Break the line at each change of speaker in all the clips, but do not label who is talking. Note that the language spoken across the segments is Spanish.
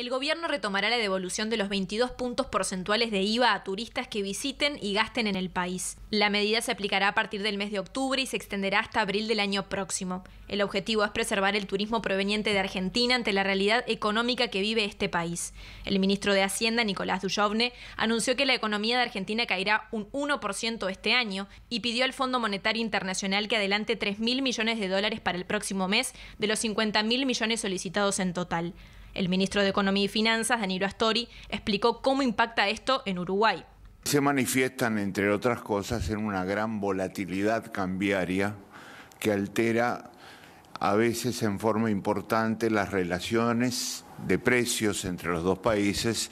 El gobierno retomará la devolución de los 22 puntos porcentuales de IVA a turistas que visiten y gasten en el país. La medida se aplicará a partir del mes de octubre y se extenderá hasta abril del año próximo. El objetivo es preservar el turismo proveniente de Argentina ante la realidad económica que vive este país. El ministro de Hacienda, Nicolás Dujovne, anunció que la economía de Argentina caerá un 1% este año y pidió al Fondo Monetario Internacional que adelante 3.000 millones de dólares para el próximo mes de los 50.000 millones solicitados en total. El ministro de Economía y Finanzas, Danilo Astori, explicó cómo impacta esto en Uruguay.
Se manifiestan, entre otras cosas, en una gran volatilidad cambiaria que altera a veces en forma importante las relaciones de precios entre los dos países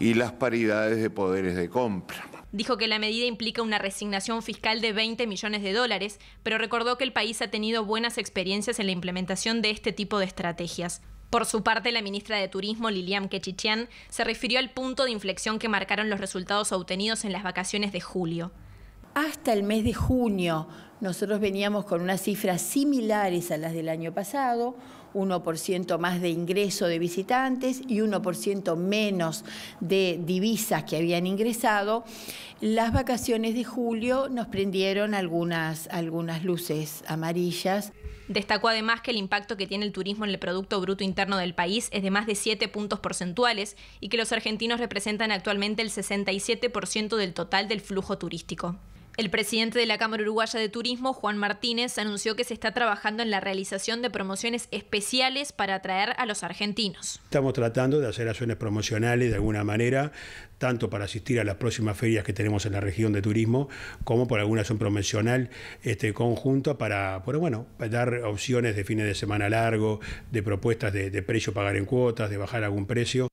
y las paridades de poderes de compra.
Dijo que la medida implica una resignación fiscal de 20 millones de dólares, pero recordó que el país ha tenido buenas experiencias en la implementación de este tipo de estrategias. Por su parte, la ministra de Turismo, Lilian Kechichian se refirió al punto de inflexión que marcaron los resultados obtenidos en las vacaciones
de julio. Hasta el mes de junio nosotros veníamos con unas cifras similares a las del año pasado, 1% más de ingreso de visitantes y 1% menos de divisas que habían ingresado. Las vacaciones de julio nos prendieron algunas, algunas luces amarillas.
Destacó además que el impacto que tiene el turismo en el Producto Bruto Interno del país es de más de 7 puntos porcentuales y que los argentinos representan actualmente el 67% del total del flujo turístico. El presidente de la Cámara Uruguaya de Turismo, Juan Martínez, anunció que se está trabajando en la realización de promociones especiales para atraer a los argentinos. Estamos
tratando de hacer acciones promocionales de alguna manera, tanto para asistir a las próximas ferias que tenemos en la región de turismo, como por alguna acción promocional este, conjunta para, bueno, dar opciones de fines de semana largo, de propuestas de precio pagar en cuotas, de bajar algún precio.